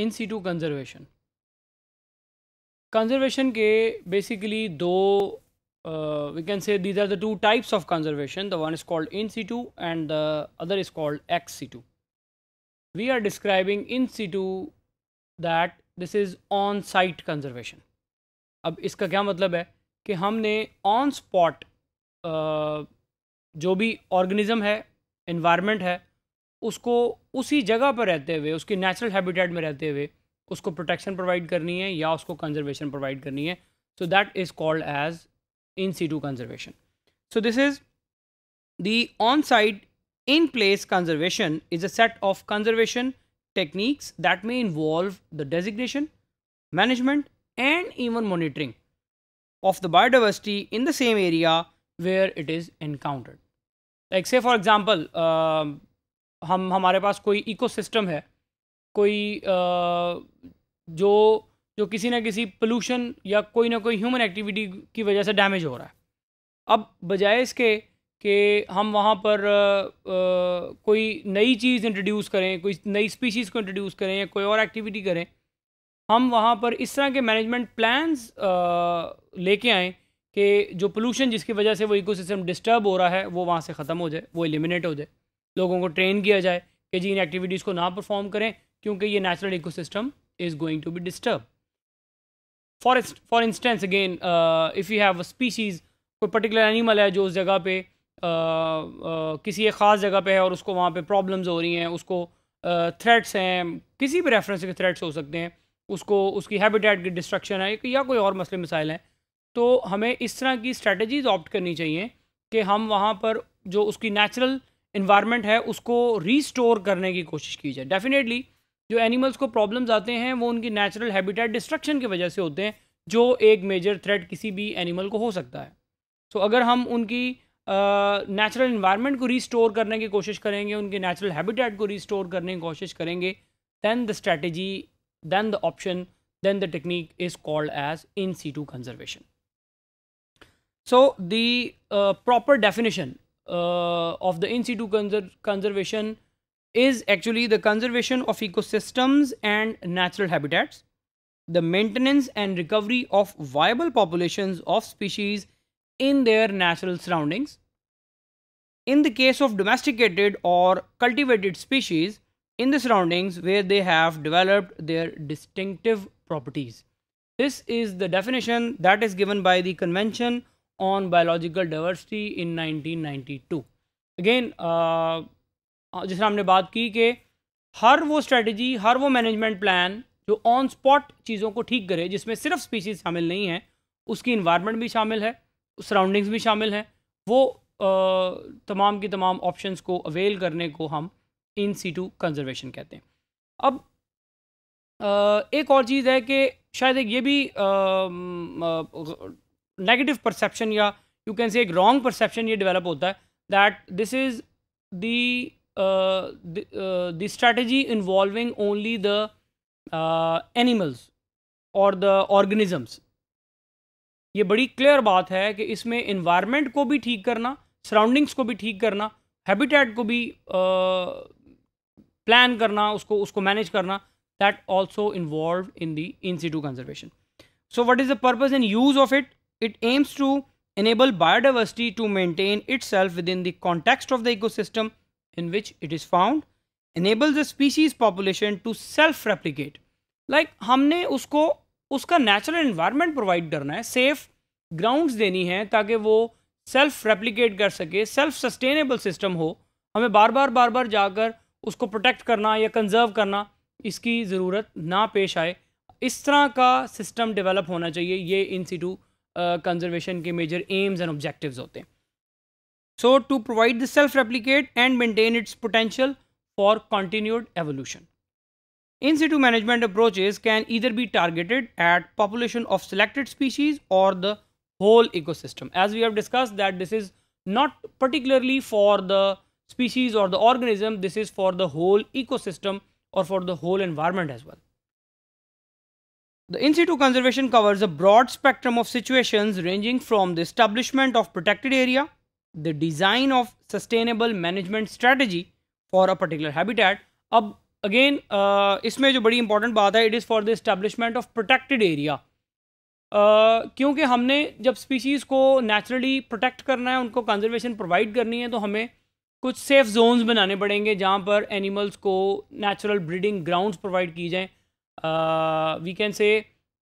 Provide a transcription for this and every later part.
इन situ conservation conservation के basically दो we can say these are the two types of conservation the one is called in situ and the other is called ex situ are describing in situ that this is on site conservation अब इसका क्या मतलब है कि हमने on spot जो भी organism है इन्वायरमेंट है उसको उसी जगह पर रहते हुए उसके नेचुरल हैबिटेट में रहते हुए उसको प्रोटेक्शन प्रोवाइड करनी है या उसको कंजर्वेशन प्रोवाइड करनी है so that is called as in situ conservation so this is the on site in place conservation is a set of conservation techniques that may involve the designation management and even monitoring of the biodiversity in the same area where it is encountered like say for example हम हमारे पास कोई ecosystem है कोई जो जो किसी ना किसी पोल्यूशन या कोई ना कोई ह्यूमन एक्टिविटी की वजह से डैमेज हो रहा है अब बजाय इसके कि हम वहाँ पर आ, आ, कोई नई चीज़ इंट्रोड्यूस करें कोई नई स्पीशीज़ को इंट्रोड्यूस करें या कोई और एक्टिविटी करें हम वहाँ पर इस तरह के मैनेजमेंट प्लान्स लेके आएँ कि जो पोल्यूशन जिसकी वजह से वो इकोसिस्टम डिस्टर्ब हो रहा है वो वहाँ से ख़त्म हो जाए वो एलिमिनेट हो जाए लोगों को ट्रेन किया जाए कि जी इन एक्टिविटीज़ को ना परफॉर्म करें क्योंकि ये natural ecosystem is going to be disturb for for instance again if you have a species कोई पर्टिकुलर एनिमल है जो उस जगह पे uh, uh, किसी एक ख़ास जगह पे है और उसको वहाँ पे प्रॉब्लम्स हो रही हैं उसको थ्रेट्स uh, हैं किसी भी रेफरेंस के थ्रेट्स हो सकते हैं उसको उसकी हैबिटेट की डिस्ट्रक्शन है या कोई और मसले मिसाइल हैं तो हमें इस तरह की स्ट्रेटजीज ऑप्ट करनी चाहिए कि हम वहाँ पर जो उसकी नेचुरल इन्वायरमेंट है उसको रीस्टोर करने की कोशिश की जाए डेफिनेटली जो एनिमल्स को प्रॉब्लम्स आते हैं वो उनकी नेचुरल हैबिटेट डिस्ट्रक्शन की वजह से होते हैं जो एक मेजर थ्रेट किसी भी एनिमल को हो सकता है सो so, अगर हम उनकी नेचुरल uh, इन्वायरमेंट को रीस्टोर करने की कोशिश करेंगे उनके नेचुरल हैबिटेट को रीस्टोर करने की कोशिश करेंगे then the strategy then the option then the technique is called as in situ conservation so दॉपर definition uh, of the in situ conser conservation is actually the conservation of ecosystems and natural habitats, the maintenance and recovery of viable populations of species in their natural surroundings. In the case of domesticated or cultivated species, in the surroundings where they have developed their distinctive properties. This is the definition that is given by the Convention on biological diversity in 1992 again जैसे हमने बात की कि हर वो strategy हर वो management plan जो on spot चीज़ों को ठीक करे जिसमें सिर्फ स्पीसीज शामिल नहीं है उसकी इन्वायरमेंट भी शामिल है सराउंडिंग्स भी शामिल हैं वो आ, uh, तमाम की तमाम ऑप्शंस को अवेल करने को हम इन सी टू कंजर्वेशन कहते हैं अब आ, uh, एक और चीज़ है कि शायद एक ये भी uh, नेगेटिव परसेप्शन या यू कैन से एक रॉन्ग परसेप्शन ये डेवलप होता है that this is the strategy involving only the animals और द ऑर्गेनिजम्स ये बड़ी क्लियर बात है कि इसमें इन्वायरमेंट को भी ठीक करना सराउंडिंग्स को भी ठीक करना हैबिटेट को भी प्लान uh, करना उसको उसको मैनेज करना that also involve in the in situ conservation so what is the purpose and use of it it aims to It biodiversity to enable itself within the context of the ecosystem in which it is found enable the species population to self replicate like हमने उसको उसका natural environment provide करना है safe ground देनी है ताकि वो self replicate कर सके सेल्फ सस्टेनेबल सिस्टम हो हमें बार बार बार बार जाकर उसको प्रोटेक्ट करना या कंजर्व करना इसकी ज़रूरत ना पेश आए इस तरह का सिस्टम डेवलप होना चाहिए ये इन कंजर्वेशन uh, के मेजर एम्स एंड ऑब्जेक्टिव्स होते हैं so to provide the self replicate and maintain its potential for continued evolution. In situ management approaches can either be targeted at population of selected species or the whole ecosystem. As we have discussed that this is not particularly for the species or the organism, this is for the whole ecosystem or for the whole environment as well. The in situ conservation covers a broad spectrum of situations ranging from the establishment of protected area, the design of sustainable management strategy for a particular habitat. Ab again, uh, इसमें जो बड़ी important बात है it is for the establishment of protected area क्योंकि हमने जब species को naturally protect करना है उनको कंजर्वेशन प्रोवाइड करनी है तो हमें कुछ सेफ जोन्स बनाने पड़ेंगे जहाँ पर एनिमल्स को नेचुरल ब्रीडिंग ग्राउंड्स प्रोवाइड की जाएँ we can say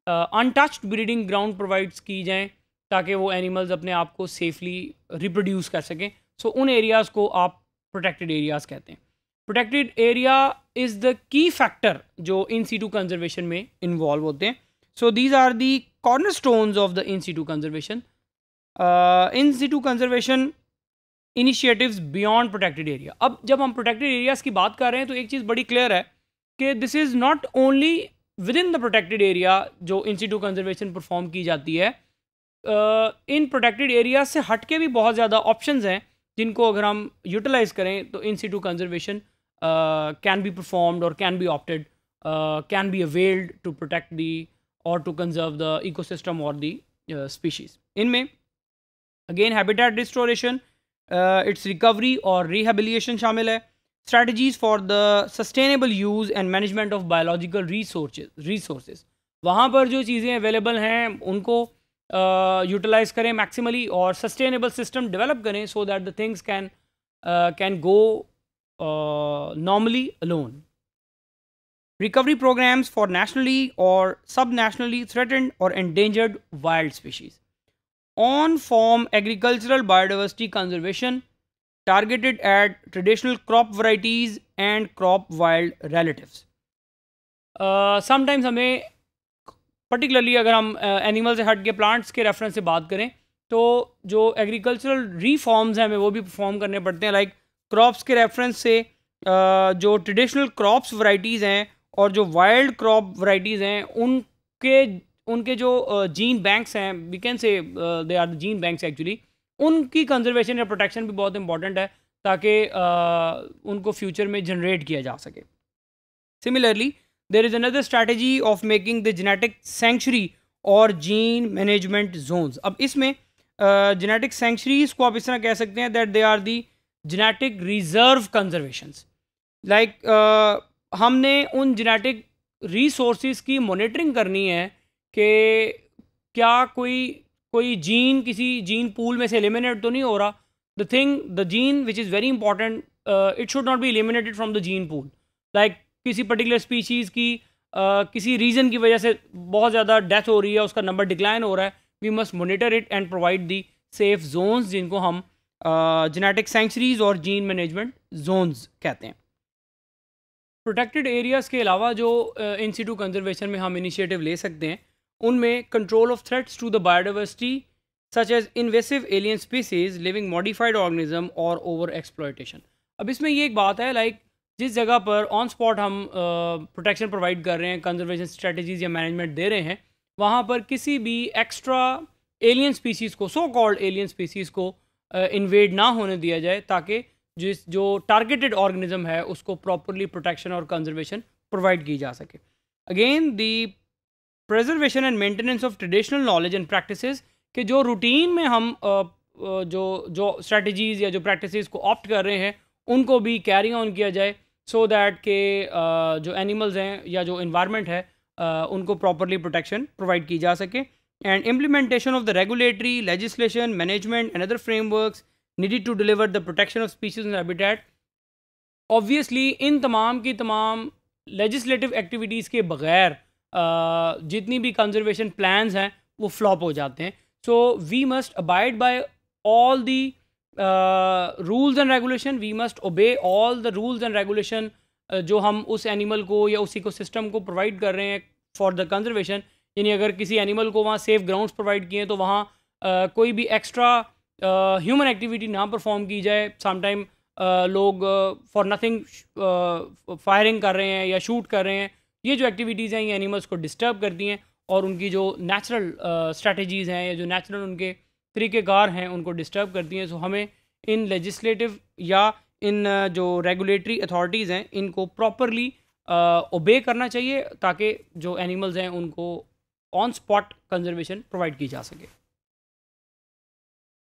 untouched breeding ground provides की जाएँ ताकि वो एनिमल्स अपने आप को सेफली रिप्रोड्यूस कर सकें सो so, उन एरियाज़ को आप प्रोटेक्टेड एरियाज़ कहते हैं protected area is the key factor जो इन सीटू कंजर्वेशन में इन्वॉल्व होते हैं so these are the cornerstones of the in situ conservation in situ conservation initiative beyond protected area अब जब हम प्रोटेक्टेड एरियाज़ की बात कर रहे हैं तो एक चीज़ बड़ी क्लियर है कि this is not only within the protected area जो इंस्टीट्यू कंजर्वेशन परफॉर्म की जाती है इन प्रोटेक्टेड एरिया से हट के भी बहुत ज़्यादा ऑप्शन हैं जिनको अगर हम यूटिलाइज़ करें तो in situ conservation can be performed और can be opted can be availed to protect the और टू कंजर्व द इकोसिस्टम और दी स्पीशीज़ इनमें again habitat restoration its recovery और रिहेबिलिएशन शामिल है strategies for the sustainable use and management of biological resources resources वहाँ पर जो चीज़ें अवेलेबल हैं उनको यूटिलाइज करें मैक्सिमली और सस्टेनेबल सिस्टम डेवलप करें so that the things can can go normally alone recovery programs for nationally or sub nationally threatened or endangered wild species on farm agricultural biodiversity conservation targeted at traditional crop varieties and crop wild relatives. Sometimes uh, हमें particularly अगर हम animal uh, से हट के plants के reference से बात करें तो जो एग्रीकल्चरल रिफॉर्म्स हैं हमें वो भी परफॉर्म करने पड़ते हैं लाइक like, क्रॉप्स के रेफरेंस से uh, जो ट्रेडिशनल क्रॉप्स वराइटीज़ हैं और जो वाइल्ड क्रॉप वराइटीज़ हैं उनके उनके जो जीन uh, बैंक्स हैं we can say they are the gene banks actually उनकी कंजर्वेशन या प्रोटेक्शन भी बहुत इंपॉर्टेंट है ताकि उनको फ्यूचर में जनरेट किया जा सके similarly there is another strategy of making the genetic sanctuary और जीन मैनेजमेंट जोन्स अब इसमें जेनेटिक सेंचुरीज को आप इस तरह कह सकते हैं that they are the genetic reserve conservations like हमने उन जेनेटिक रिसोर्स की मोनिटरिंग करनी है कि क्या कोई कोई जीन किसी जीन पूल में से एलिमिनेट तो नहीं हो रहा the thing the gene which is very important it should not be eliminated from the gene pool like किसी पर्टिकुलर स्पीशीज़ की uh, किसी रीज़न की वजह से बहुत ज़्यादा डेथ हो रही है उसका नंबर डिक्लाइन हो रहा है we must monitor it and provide the safe zones जिनको हम जेनेटिक uh, सेंचुरीज और जीन मैनेजमेंट जोन्स कहते हैं प्रोटेक्टेड एरियाज़ के अलावा जो इंस्टीट्यूट uh, कंजर्वेशन में हम इनिशिएटिव ले सकते हैं उनमें control of threats to the biodiversity such as invasive alien species living modified organism और ओवर एक्सप्लोइटेशन अब इसमें ये एक बात है लाइक like, जिस जगह पर ऑन स्पॉट हम प्रोटेक्शन uh, प्रोवाइड कर रहे हैं कंजर्वेशन स्ट्रेटजीज या मैनेजमेंट दे रहे हैं वहाँ पर किसी भी एक्स्ट्रा एलियन स्पीसीज़ को सो कॉल्ड एलियन स्पीसीज़ को इन्वेड uh, ना होने दिया जाए ताकि जिस जो टारगेटेड ऑर्गेनिज्म है उसको प्रॉपरली प्रोटेक्शन और कंजर्वेशन प्रोवाइड की जा सके again the preservation and maintenance of traditional knowledge and practices के जो रूटीन में हम जो जो स्ट्रेटजीज़ या जो प्रैक्टिसेस को ऑप्ट कर रहे हैं उनको भी कैरी ऑन किया जाए सो दैट के जो एनिमल्स हैं या जो इन्वायरमेंट है उनको प्रॉपरली प्रोटेक्शन प्रोवाइड की जा सके and implementation of the regulatory legislation management and other framework needed to deliver the protection of species and habitat obviously in तमाम की तमाम लेजिस्लेटिव एक्टिविटीज़ के बगैर जितनी भी कंजर्वेशन प्लान्स हैं वो फ्लॉप हो जाते हैं so we must abide by all the rules and regulation we must obey all the rules and regulation जो हम उस एनिमल को या उस इकोसिस्टम को प्रोवाइड कर रहे हैं फॉर द कंजर्वेशन यानी अगर किसी एनिमल को वहाँ सेफ ग्राउंड्स प्रोवाइड किए हैं तो वहाँ uh, कोई भी एक्स्ट्रा ह्यूमन एक्टिविटी ना परफॉर्म की जाए समटाइम uh, लोग फॉर नथिंग फायरिंग कर रहे हैं या शूट कर रहे हैं ये जो एक्टिविटीज़ हैं ये एनिमल्स को डिस्टर्ब करती हैं और उनकी जो नेचुरल स्ट्रेटजीज़ uh, हैं या जो नेचुरल उनके तरीक़ेकार हैं उनको डिस्टर्ब करती हैं सो हमें इन लेजिस्लेटिव या इन uh, जो रेगुलेटरी अथॉरिटीज़ हैं इनको प्रॉपरली ओबे uh, करना चाहिए ताकि जो एनिमल्स हैं उनको ऑन स्पॉट कंजर्वेशन प्रोवाइड की जा सके